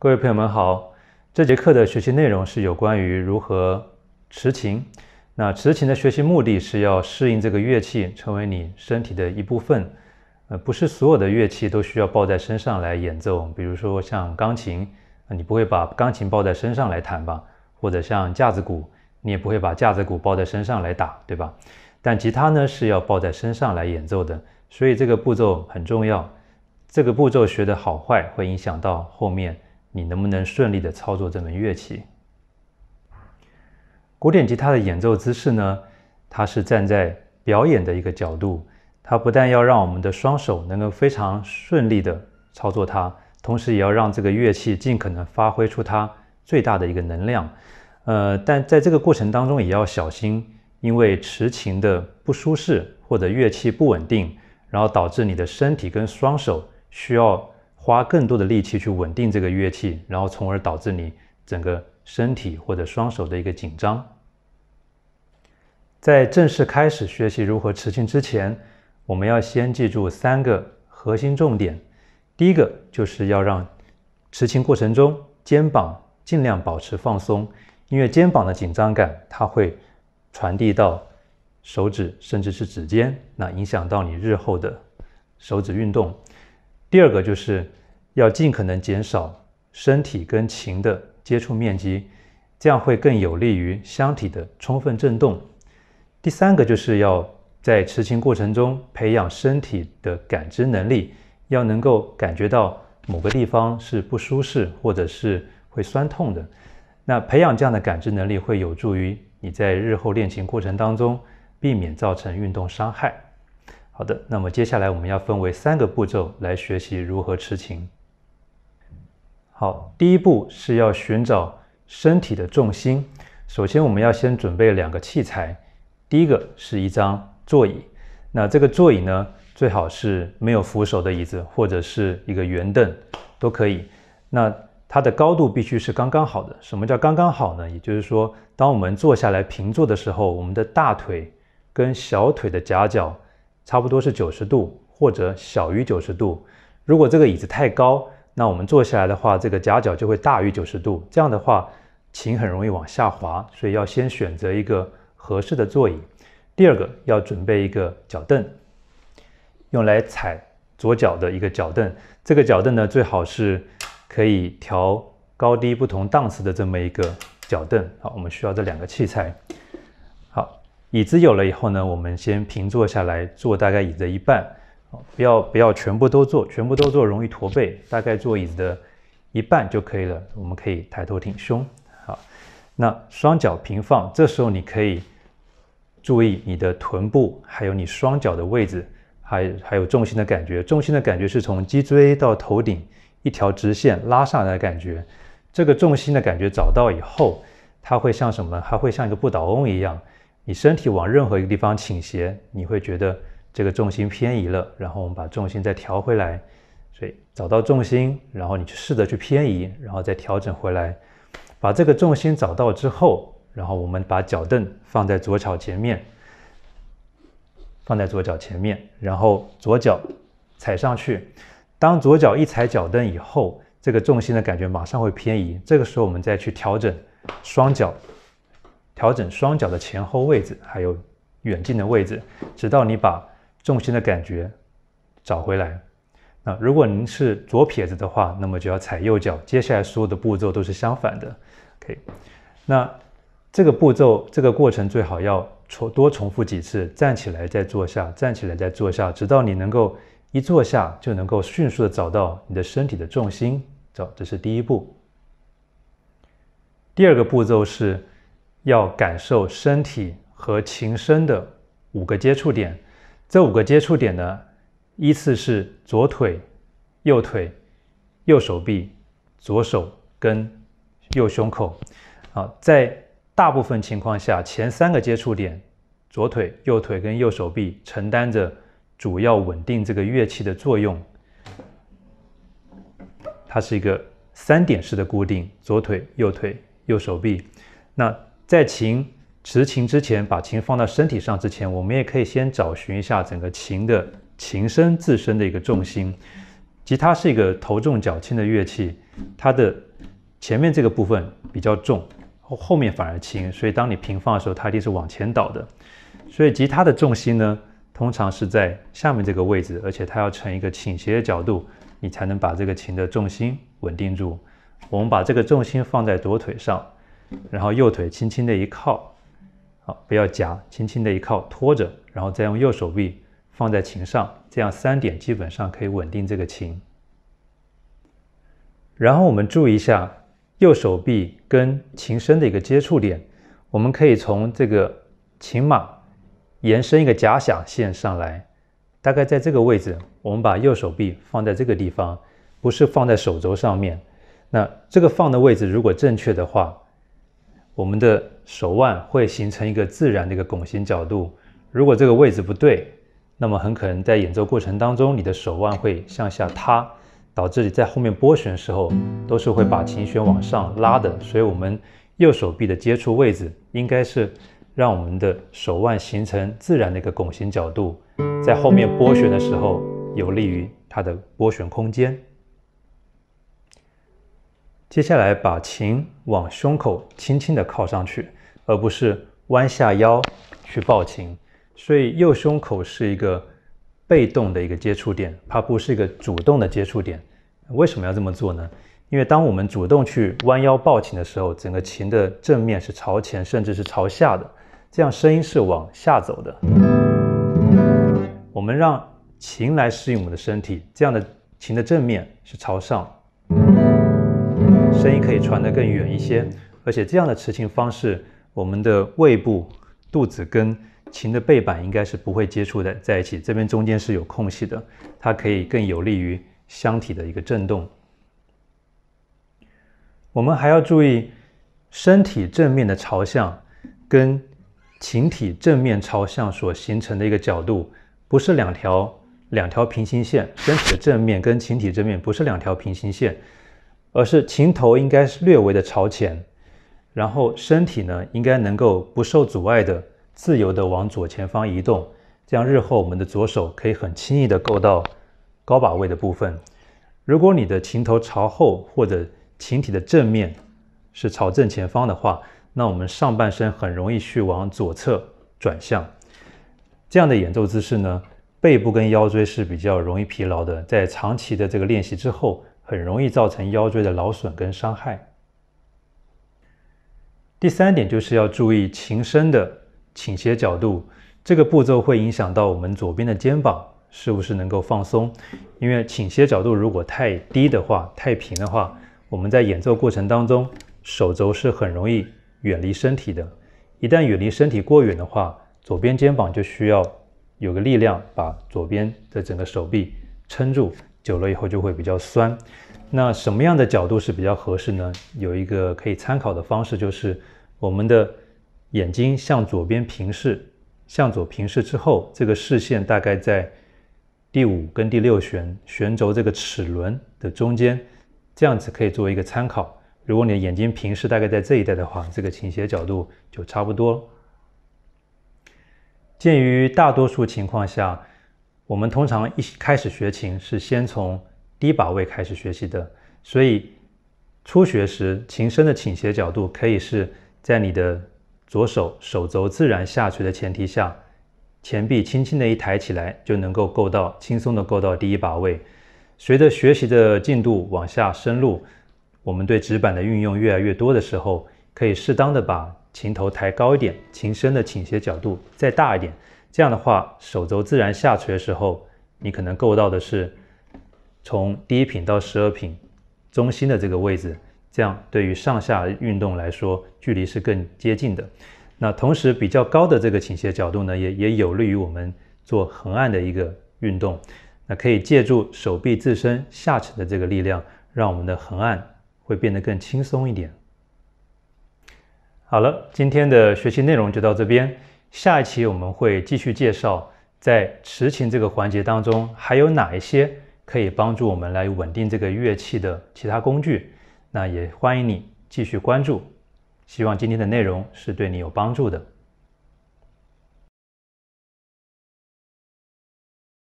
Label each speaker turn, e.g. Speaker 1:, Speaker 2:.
Speaker 1: 各位朋友们好，这节课的学习内容是有关于如何持琴。那持琴的学习目的是要适应这个乐器，成为你身体的一部分。呃，不是所有的乐器都需要抱在身上来演奏，比如说像钢琴，你不会把钢琴抱在身上来弹吧？或者像架子鼓，你也不会把架子鼓抱在身上来打，对吧？但吉他呢是要抱在身上来演奏的，所以这个步骤很重要。这个步骤学的好坏，会影响到后面。你能不能顺利的操作这门乐器？古典吉他的演奏姿势呢？它是站在表演的一个角度，它不但要让我们的双手能够非常顺利的操作它，同时也要让这个乐器尽可能发挥出它最大的一个能量。呃，但在这个过程当中也要小心，因为持琴的不舒适或者乐器不稳定，然后导致你的身体跟双手需要。花更多的力气去稳定这个乐器，然后从而导致你整个身体或者双手的一个紧张。在正式开始学习如何持琴之前，我们要先记住三个核心重点。第一个就是要让持琴过程中肩膀尽量保持放松，因为肩膀的紧张感它会传递到手指甚至是指尖，那影响到你日后的手指运动。第二个就是。要尽可能减少身体跟琴的接触面积，这样会更有利于箱体的充分振动。第三个就是要在持琴过程中培养身体的感知能力，要能够感觉到某个地方是不舒适或者是会酸痛的。那培养这样的感知能力会有助于你在日后练琴过程当中避免造成运动伤害。好的，那么接下来我们要分为三个步骤来学习如何持琴。好，第一步是要寻找身体的重心。首先，我们要先准备两个器材，第一个是一张座椅。那这个座椅呢，最好是没有扶手的椅子，或者是一个圆凳，都可以。那它的高度必须是刚刚好的。什么叫刚刚好呢？也就是说，当我们坐下来平坐的时候，我们的大腿跟小腿的夹角差不多是九十度，或者小于九十度。如果这个椅子太高，那我们坐下来的话，这个夹角就会大于九十度，这样的话，琴很容易往下滑，所以要先选择一个合适的座椅。第二个，要准备一个脚凳，用来踩左脚的一个脚凳。这个脚凳呢，最好是可以调高低不同档次的这么一个脚凳。好，我们需要这两个器材。好，椅子有了以后呢，我们先平坐下来，坐大概椅子一半。不要不要全部都做，全部都做容易驼背。大概做椅子的一半就可以了。我们可以抬头挺胸，好，那双脚平放。这时候你可以注意你的臀部，还有你双脚的位置，还还有重心的感觉。重心的感觉是从脊椎到头顶一条直线拉上来的感觉。这个重心的感觉找到以后，它会像什么？它会像一个不倒翁一样。你身体往任何一个地方倾斜，你会觉得。这个重心偏移了，然后我们把重心再调回来。所以找到重心，然后你去试着去偏移，然后再调整回来。把这个重心找到之后，然后我们把脚蹬放在左脚前面，放在左脚前面，然后左脚踩上去。当左脚一踩脚蹬以后，这个重心的感觉马上会偏移。这个时候我们再去调整双脚，调整双脚的前后位置，还有远近的位置，直到你把。重心的感觉找回来。那如果您是左撇子的话，那么就要踩右脚。接下来所有的步骤都是相反的。OK，那这个步骤这个过程最好要重多重复几次。站起来再坐下，站起来再坐下，直到你能够一坐下就能够迅速的找到你的身体的重心。走，这是第一步。第二个步骤是要感受身体和琴身的五个接触点。这五个接触点呢，依次是左腿、右腿、右手臂、左手跟右胸口。好，在大部分情况下，前三个接触点——左腿、右腿跟右手臂——承担着主要稳定这个乐器的作用。它是一个三点式的固定：左腿、右腿、右手臂。那在琴。持琴之前，把琴放到身体上之前，我们也可以先找寻一下整个琴的琴身自身的一个重心。吉他是一个头重脚轻的乐器，它的前面这个部分比较重，后面反而轻，所以当你平放的时候，它一定是往前倒的。所以吉他的重心呢，通常是在下面这个位置，而且它要呈一个倾斜的角度，你才能把这个琴的重心稳定住。我们把这个重心放在左腿上，然后右腿轻轻的一靠。不要夹，轻轻的一靠拖着，然后再用右手臂放在琴上，这样三点基本上可以稳定这个琴。然后我们注意一下右手臂跟琴身的一个接触点，我们可以从这个琴码延伸一个假想线上来，大概在这个位置，我们把右手臂放在这个地方，不是放在手肘上面。那这个放的位置如果正确的话，我们的。手腕会形成一个自然的一个拱形角度。如果这个位置不对，那么很可能在演奏过程当中，你的手腕会向下塌，导致你在后面拨弦的时候都是会把琴弦往上拉的。所以，我们右手臂的接触位置应该是让我们的手腕形成自然的一个拱形角度，在后面拨弦的时候有利于它的拨弦空间。接下来，把琴往胸口轻轻地靠上去。而不是弯下腰去抱琴，所以右胸口是一个被动的一个接触点，它不是一个主动的接触点。为什么要这么做呢？因为当我们主动去弯腰抱琴的时候，整个琴的正面是朝前，甚至是朝下的，这样声音是往下走的。我们让琴来适应我们的身体，这样的琴的正面是朝上，声音可以传得更远一些，而且这样的持琴方式。我们的胃部、肚子跟琴的背板应该是不会接触的，在一起，这边中间是有空隙的，它可以更有利于箱体的一个震动。我们还要注意身体正面的朝向跟琴体正面朝向所形成的一个角度，不是两条两条平行线，身体的正面跟琴体正面不是两条平行线，而是琴头应该是略微的朝前。然后身体呢，应该能够不受阻碍的、自由的往左前方移动，这样日后我们的左手可以很轻易的够到高把位的部分。如果你的琴头朝后或者琴体的正面是朝正前方的话，那我们上半身很容易去往左侧转向。这样的演奏姿势呢，背部跟腰椎是比较容易疲劳的，在长期的这个练习之后，很容易造成腰椎的劳损跟伤害。第三点就是要注意琴身的倾斜角度，这个步骤会影响到我们左边的肩膀是不是能够放松。因为倾斜角度如果太低的话，太平的话，我们在演奏过程当中，手肘是很容易远离身体的。一旦远离身体过远的话，左边肩膀就需要有个力量把左边的整个手臂撑住。久了以后就会比较酸，那什么样的角度是比较合适呢？有一个可以参考的方式，就是我们的眼睛向左边平视，向左平视之后，这个视线大概在第五跟第六旋旋轴这个齿轮的中间，这样子可以作为一个参考。如果你的眼睛平视大概在这一带的话，这个倾斜角度就差不多。鉴于大多数情况下。我们通常一开始学琴是先从低把位开始学习的，所以初学时，琴身的倾斜角度可以是在你的左手手肘自然下垂的前提下，前臂轻轻的一抬起来就能够够到，轻松的够到第一把位。随着学习的进度往下深入，我们对指板的运用越来越多的时候，可以适当的把琴头抬高一点，琴身的倾斜角度再大一点。这样的话，手肘自然下垂的时候，你可能够到的是从第一品到十二品中心的这个位置。这样对于上下运动来说，距离是更接近的。那同时，比较高的这个倾斜角度呢，也也有利于我们做横按的一个运动。那可以借助手臂自身下沉的这个力量，让我们的横按会变得更轻松一点。好了，今天的学习内容就到这边。下一期我们会继续介绍，在持琴这个环节当中，还有哪一些可以帮助我们来稳定这个乐器的其他工具。那也欢迎你继续关注。希望今天的内容是对你有帮助的。